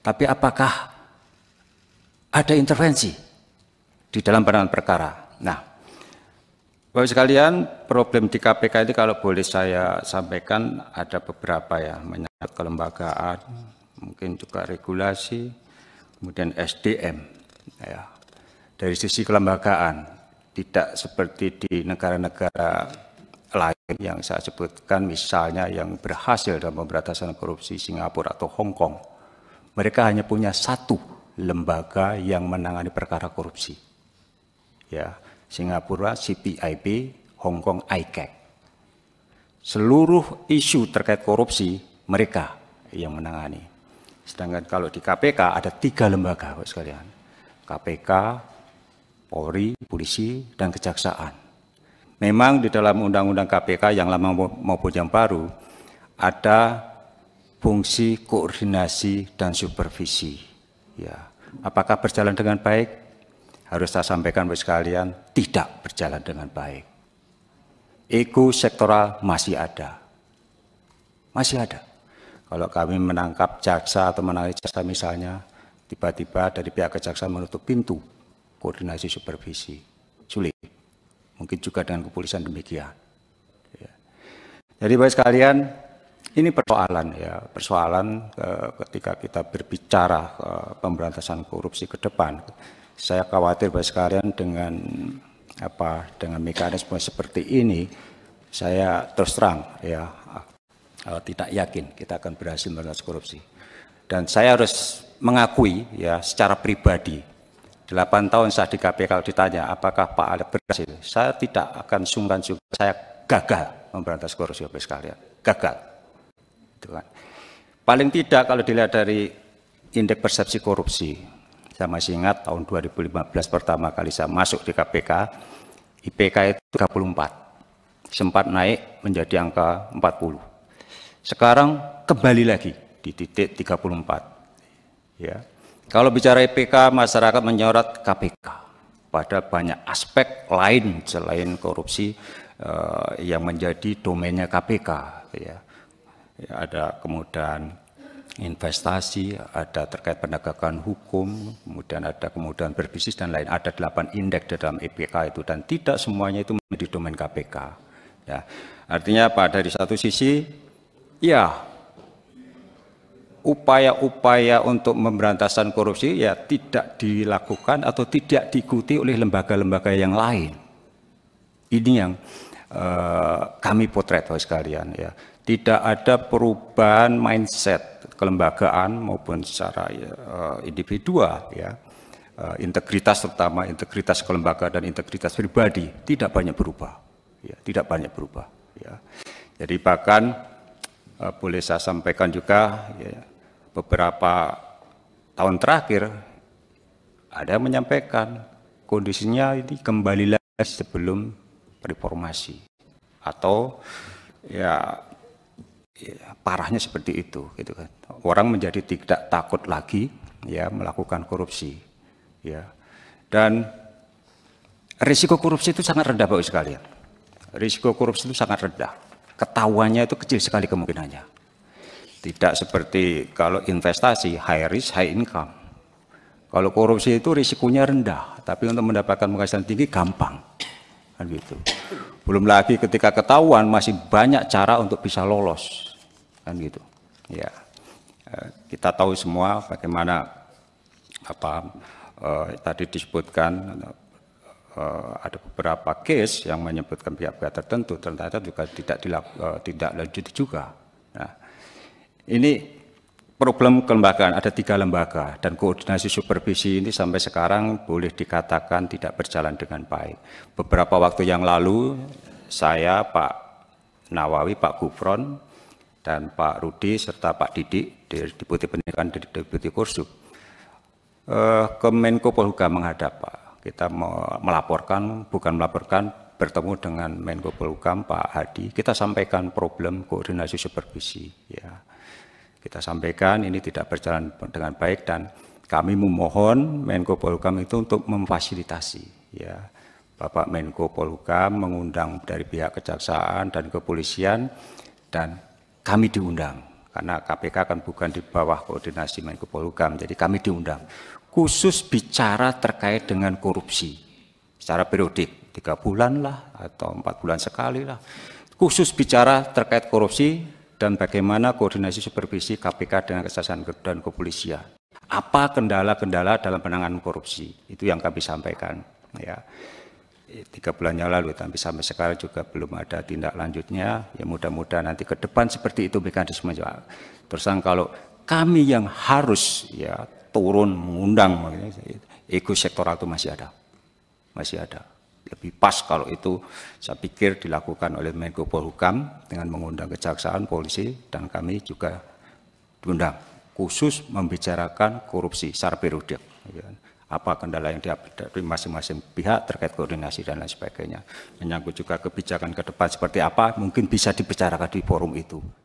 Tapi apakah ada intervensi di dalam penanganan perkara? Nah, Bapak sekalian, problem di KPK ini kalau boleh saya sampaikan ada beberapa ya, menyangkut kelembagaan, mungkin juga regulasi, kemudian SDM. Ya. Dari sisi kelembagaan, tidak seperti di negara-negara lain yang saya sebutkan, misalnya yang berhasil dalam pemberantasan korupsi Singapura atau Hong Kong mereka hanya punya satu lembaga yang menangani perkara korupsi. Ya, Singapura CPIB, Hong Kong ICAC. Seluruh isu terkait korupsi mereka yang menangani. Sedangkan kalau di KPK ada tiga lembaga, Pak sekalian. KPK, Polri, polisi, dan kejaksaan. Memang di dalam Undang-Undang KPK yang lama maupun yang baru ada fungsi koordinasi dan supervisi. Ya, apakah berjalan dengan baik? Harus saya sampaikan buat sekalian, tidak berjalan dengan baik. Ego sektoral masih ada. Masih ada. Kalau kami menangkap jaksa atau menangkap jaksa misalnya, tiba-tiba dari pihak kejaksaan menutup pintu koordinasi supervisi. Sulit. Mungkin juga dengan kepolisian demikian. Ya. Jadi baik sekalian, ini persoalan ya, persoalan eh, ketika kita berbicara eh, pemberantasan korupsi ke depan. Saya khawatir bahwa sekalian dengan apa dengan mekanisme seperti ini saya terus terang ya eh, tidak yakin kita akan berhasil memberantas korupsi. Dan saya harus mengakui ya secara pribadi 8 tahun saya di KPK kalau ditanya apakah Pak Ale berhasil, saya tidak akan sungkan-sungkan, saya gagal memberantas korupsi sekalian, gagal Gitu kan. Paling tidak kalau dilihat dari indeks persepsi korupsi, saya masih ingat tahun 2015 pertama kali saya masuk di KPK, IPK itu 34, sempat naik menjadi angka 40. Sekarang kembali lagi di titik 34. Ya. Kalau bicara IPK, masyarakat menyorot KPK pada banyak aspek lain selain korupsi uh, yang menjadi domainnya KPK. Ya ya, ada kemudahan investasi, ada terkait penegakan hukum, kemudian ada kemudahan berbisnis dan lain. Ada delapan indeks di dalam EPK itu dan tidak semuanya itu menjadi domain KPK. Ya, artinya apa? Dari satu sisi, ya upaya-upaya untuk memberantasan korupsi ya tidak dilakukan atau tidak diikuti oleh lembaga-lembaga yang lain. Ini yang uh, kami potret, sekalian ya tidak ada perubahan mindset kelembagaan maupun secara uh, individual ya eh, integritas terutama integritas kelembagaan dan integritas pribadi tidak banyak berubah ya tidak banyak berubah ya jadi bahkan eh, boleh saya sampaikan juga ya, beberapa tahun terakhir ada yang menyampaikan kondisinya ini kembali lagi sebelum reformasi atau ya ya, parahnya seperti itu gitu kan orang menjadi tidak takut lagi ya melakukan korupsi ya dan risiko korupsi itu sangat rendah bagi sekalian risiko korupsi itu sangat rendah ketahuannya itu kecil sekali kemungkinannya tidak seperti kalau investasi high risk high income kalau korupsi itu risikonya rendah tapi untuk mendapatkan penghasilan tinggi gampang kan gitu belum lagi ketika ketahuan masih banyak cara untuk bisa lolos kan gitu ya eh, kita tahu semua bagaimana apa eh, tadi disebutkan eh, ada beberapa case yang menyebutkan pihak-pihak tertentu ternyata juga tidak dilak, eh, tidak lanjut juga nah, ini problem kelembagaan ada tiga lembaga dan koordinasi supervisi ini sampai sekarang boleh dikatakan tidak berjalan dengan baik. Beberapa waktu yang lalu saya Pak Nawawi, Pak Gufron dan Pak Rudi serta Pak Didik dari Deputi Pendidikan dari Deputi Kursu eh, ke Polhukam menghadap Pak. Kita melaporkan, bukan melaporkan, bertemu dengan Menko Polhukam Pak Hadi. Kita sampaikan problem koordinasi supervisi. Ya. Kita sampaikan ini tidak berjalan dengan baik dan kami memohon Menko Polhukam itu untuk memfasilitasi. Ya. Bapak Menko Polhukam mengundang dari pihak kejaksaan dan kepolisian dan kami diundang karena KPK kan bukan di bawah koordinasi Menko Polhukam, jadi kami diundang khusus bicara terkait dengan korupsi secara periodik tiga bulan lah atau empat bulan sekali lah khusus bicara terkait korupsi dan bagaimana koordinasi supervisi KPK dengan kesehatan dan Kepolisian apa kendala-kendala dalam penanganan korupsi itu yang kami sampaikan ya tiga bulan yang lalu, tapi sampai sekarang juga belum ada tindak lanjutnya. Ya mudah-mudahan nanti ke depan seperti itu mekanisme Terus kalau kami yang harus ya turun mengundang, ego sektoral itu masih ada, masih ada. Lebih pas kalau itu saya pikir dilakukan oleh Menko Polhukam dengan mengundang kejaksaan, polisi, dan kami juga diundang khusus membicarakan korupsi secara periodik. Ya kan apa kendala yang dihadapi masing-masing pihak terkait koordinasi dan lain sebagainya. Menyangkut juga kebijakan ke depan seperti apa mungkin bisa dibicarakan di forum itu.